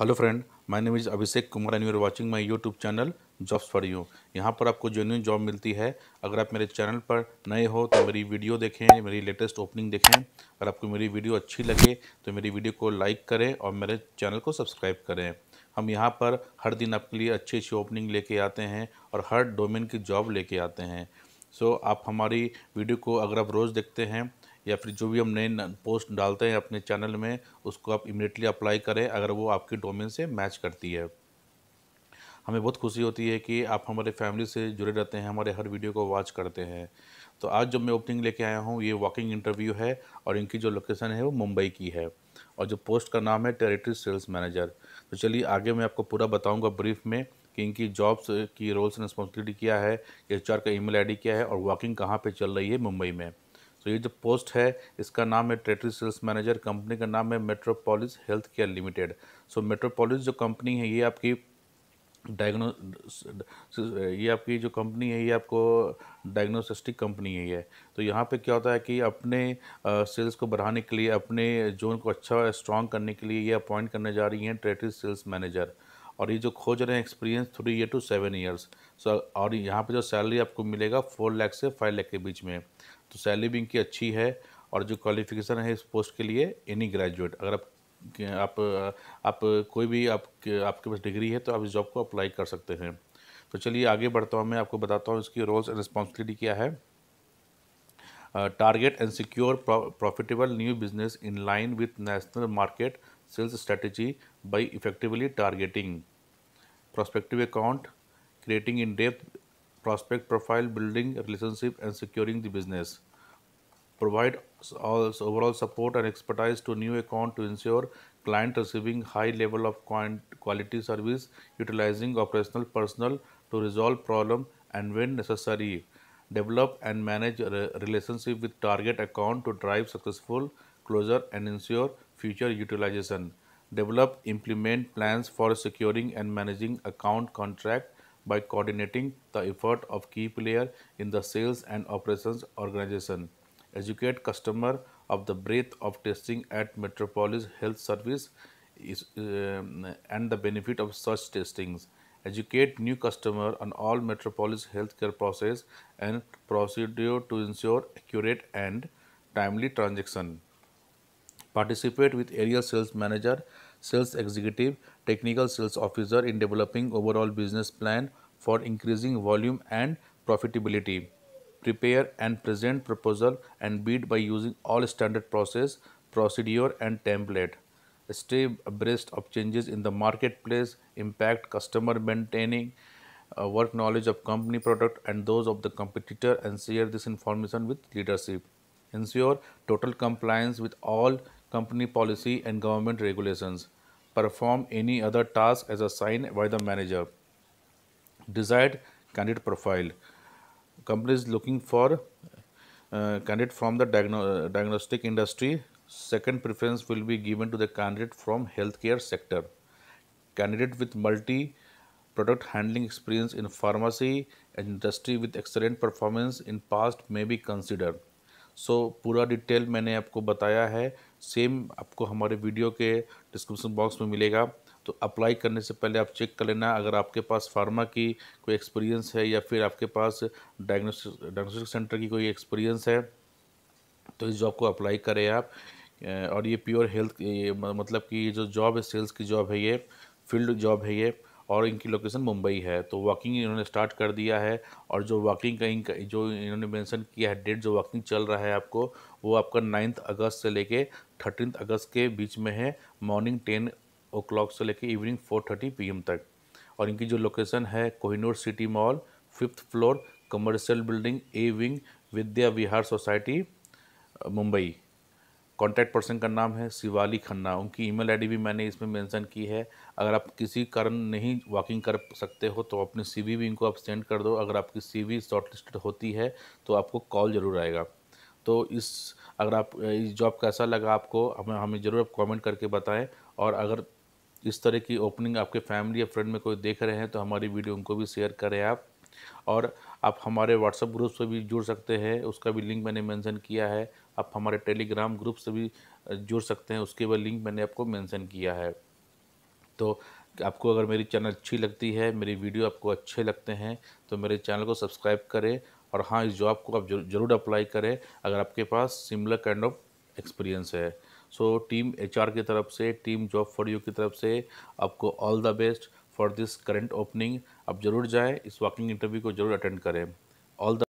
Hello friend my name is Abhishek Kumar and you are watching my YouTube channel jobs for you यहाँ पर आपको genuine job मिलती है अगर आप मेरे चैनल पर नए हो तो मेरी वीडियो देखें मेरी लेटेस्ट ओपनिंग देखें अगर आपको मेरी वीडियो अच्छी लगे तो मेरी वीडियो को लाइक करें और मेरे चैनल को सब्सक्राइब करें हम यहाँ पर हर दिन आपके लिए अच्छी अच्छी ओपनिंग लेके आते हैं और हर डोमेन की जॉब लेके आते हैं सो so, आप हमारी वीडियो को अगर आप रोज़ देखते हैं या फिर जो भी हम नए पोस्ट डालते हैं अपने चैनल में उसको आप इमिडिएटली अप्लाई करें अगर वो आपके डोमेन से मैच करती है हमें बहुत खुशी होती है कि आप हमारे फैमिली से जुड़े रहते हैं हमारे हर वीडियो को वॉच करते हैं तो आज जब मैं ओपनिंग लेके आया हूँ ये वॉकिंग इंटरव्यू है और इनकी जो लोकेशन है वो मुंबई की है और जो पोस्ट का नाम है टेरिटरी सेल्स मैनेजर तो चलिए आगे मैं आपको पूरा बताऊँगा ब्रीफ में कि इनकी जॉब्स की रोल्स एंड रिस्पॉन्सिबिलिटी क्या है एच का ईमेल आईडी क्या है और वॉकिंग कहाँ पर चल रही है मुंबई में तो ये जो पोस्ट है इसका नाम है ट्रेटरी सेल्स मैनेजर कंपनी का नाम है Metropolis health care limited so Metropolis जो कंपनी है ये आपकी डायग्नो ये आपकी जो कंपनी है ये आपको डायग्नोस्टिक कंपनी है ये तो यहाँ पे क्या होता है कि अपने सेल्स को बढ़ाने के लिए अपने जोन को अच्छा स्ट्रॉन्ग करने के लिए ये अपॉइंट करने जा रही हैं ट्रेटरी सेल्स मैनेजर और ये जो खोज रहे हैं experience three year to seven years so और यहाँ पे जो सैलरी आपको मिलेगा फोर लाख से फाइव लाख के बीच में तो सैलरी भी इनकी अच्छी है और जो क्वालिफिकेशन है इस पोस्ट के लिए एनी ग्रेजुएट अगर आप आप आप कोई भी आप आपके पास डिग्री है तो आप इस जॉब को अप्लाई कर सकते हैं तो चलिए आगे बढ़ता हूँ मैं आपको बताता हूँ इसकी रोल्स एंड रिस्पॉन्सिबिलिटी क्या है target and secure profitable new business in line with national market sales strategy by effectively targeting prospective account, creating in-depth prospect profile, building relationship and securing the business. Provide overall support and expertise to new account to ensure client receiving high level of quality service, utilizing operational personnel to resolve problem and when necessary. Develop and manage relationship with target account to drive successful closure and ensure future utilization. Develop, implement plans for securing and managing account contract by coordinating the effort of key player in the sales and operations organization. Educate customer of the breadth of testing at Metropolis Health Service is, um, and the benefit of such testings. Educate new customer on all Metropolis healthcare process and procedure to ensure accurate and timely transaction. Participate with area sales manager, sales executive, technical sales officer in developing overall business plan for increasing volume and profitability. Prepare and present proposal and bid by using all standard process, procedure and template. Stay abreast of changes in the marketplace, impact customer maintaining uh, work knowledge of company product and those of the competitor and share this information with leadership. Ensure total compliance with all company policy and government regulations. Perform any other task as assigned by the manager. Desired candidate profile. Company is looking for uh, candidate from the diagno uh, diagnostic industry. Second preference will be given to the candidate from healthcare sector. Candidate with multi product handling experience in pharmacy and industry with excellent performance in past may be considered. So पूरा detail मैंने आपको बताया है same आपको हमारे video के description box में मिलेगा तो अप्लाई करने से पहले आप चेक कर लेना अगर आपके पास फार्मा की कोई एक्सपीरियंस है या फिर आपके पास डायग्नोस्टिक डायग्नोस्टिक सेंटर की कोई एक्सपीरियंस है तो इस जॉब को अप्लाई करें आप और ये प्योर हेल्थ मतलब कि ये जो जॉब है सेल्स की जॉब है ये फील्ड जॉब है ये और इनकी लोकेशन मुंबई है तो वॉकिंग इन्होंने स्टार्ट कर दिया है और जो वॉकिंग का इनका जो इन्होंने मेंशन किया है डेट जो वॉकिंग चल रहा है आपको वो आपका नाइन्थ अगस्त से लेके थर्टीन अगस्त के बीच में है मॉर्निंग टेन ओ क्लॉक से लेके evening four thirty P M तक और इनकी जो लोकेशन है Kohinoor city mall fifth floor commercial building A wing Vidya Vihar society Mumbai contact person का नाम है शिवाली खन्ना उनकी ईमेल आईडी भी मैंने इसमें मेंशन की है अगर आप किसी कारण नहीं वॉकिंग कर सकते हो तो अपनी सी भी इनको आप सेंड कर दो अगर आपकी सी वी शॉर्टलिस्टेड होती है तो आपको कॉल ज़रूर आएगा तो इस अगर आप इस जॉब कैसा लगा आपको हमें हमें ज़रूर आप कॉमेंट करके बताएं और अगर इस तरह की ओपनिंग आपके फैमिली या फ्रेंड में कोई देख रहे हैं तो हमारी वीडियो उनको भी शेयर करें आप और आप हमारे व्हाट्सअप ग्रुप से भी जुड़ सकते हैं उसका भी लिंक मैंने मेंशन किया है आप हमारे टेलीग्राम ग्रुप से भी जुड़ सकते हैं उसके भी लिंक मैंने आपको मेंशन किया है तो आपको अगर मेरी चैनल अच्छी लगती है मेरी वीडियो आपको अच्छे लगते हैं तो मेरे चैनल को सब्सक्राइब करें और हाँ इस जॉब को आप ज़रूर अप्लाई करें अगर आपके पास सिमिलर काइंड ऑफ एक्सपीरियंस है सो टीम आर की तरफ से टीम जॉब फॉर यू की तरफ से आपको all the best for this current opening आप ज़रूर जाएँ इस वॉकिंग इंटरव्यू को ज़रूर अटेंड करें ऑल द